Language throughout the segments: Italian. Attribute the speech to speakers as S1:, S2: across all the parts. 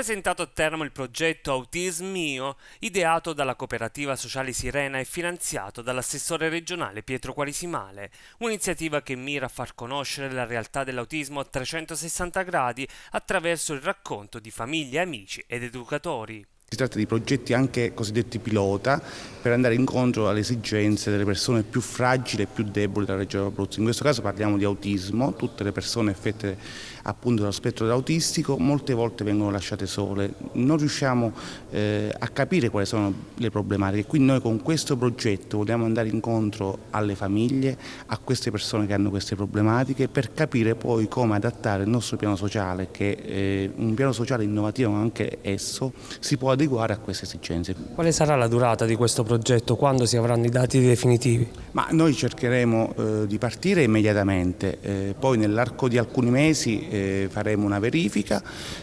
S1: presentato a Teramo il progetto Autismio, ideato dalla cooperativa sociale Sirena e finanziato dall'assessore regionale Pietro Qualisimale, un'iniziativa che mira a far conoscere la realtà dell'autismo a 360 gradi attraverso il racconto di famiglie, amici ed educatori.
S2: Si tratta di progetti anche cosiddetti pilota per andare incontro alle esigenze delle persone più fragili e più deboli della regione Abruzzo. In questo caso parliamo di autismo, tutte le persone affette appunto dallo spettro autistico molte volte vengono lasciate sole, non riusciamo eh, a capire quali sono le problematiche. Quindi noi con questo progetto vogliamo andare incontro alle famiglie, a queste persone che hanno queste problematiche per capire poi come adattare il nostro piano sociale, che è eh, un piano sociale innovativo anche esso, si può adattare adeguare a queste esigenze. Quale sarà la durata di questo progetto? Quando si avranno i dati definitivi? Ma noi cercheremo eh, di partire immediatamente, eh, poi nell'arco di alcuni mesi eh, faremo una verifica,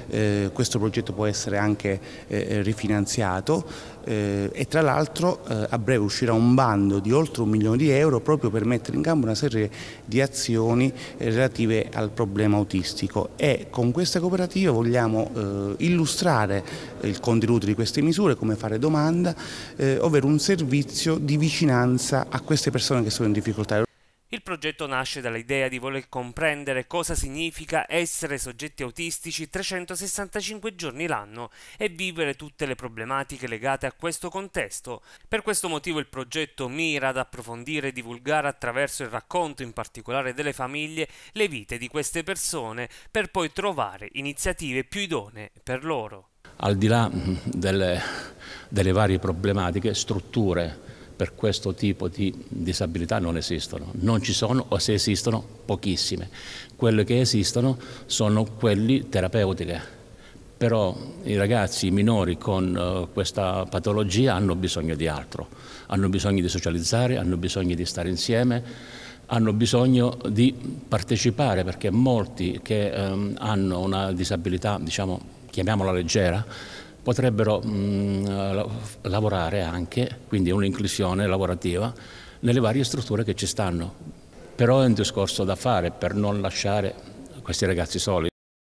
S2: eh, questo progetto può essere anche eh, rifinanziato eh, e tra l'altro eh, a breve uscirà un bando di oltre un milione di euro proprio per mettere in campo una serie di azioni eh, relative al problema autistico e con questa cooperativa vogliamo eh, illustrare eh, il contenuto di queste misure, come fare domanda, eh, ovvero un servizio di vicinanza a queste persone che sono in difficoltà. Il
S1: progetto nasce dall'idea di voler comprendere cosa significa essere soggetti autistici 365 giorni l'anno e vivere tutte le problematiche legate a questo contesto. Per questo motivo il progetto mira ad approfondire e divulgare attraverso il racconto in particolare delle famiglie le vite di queste persone per poi trovare iniziative più idonee per loro.
S3: Al di là delle, delle varie problematiche, strutture, per questo tipo di disabilità non esistono, non ci sono o se esistono pochissime. Quelle che esistono sono quelli terapeutiche, però i ragazzi, i minori con eh, questa patologia hanno bisogno di altro, hanno bisogno di socializzare, hanno bisogno di stare insieme, hanno bisogno di partecipare perché molti che ehm, hanno una disabilità, diciamo, chiamiamola leggera, potrebbero mh, mm, lavorare anche, quindi un'inclusione lavorativa, nelle varie strutture che ci stanno. Però è un discorso da fare per non lasciare questi ragazzi soli.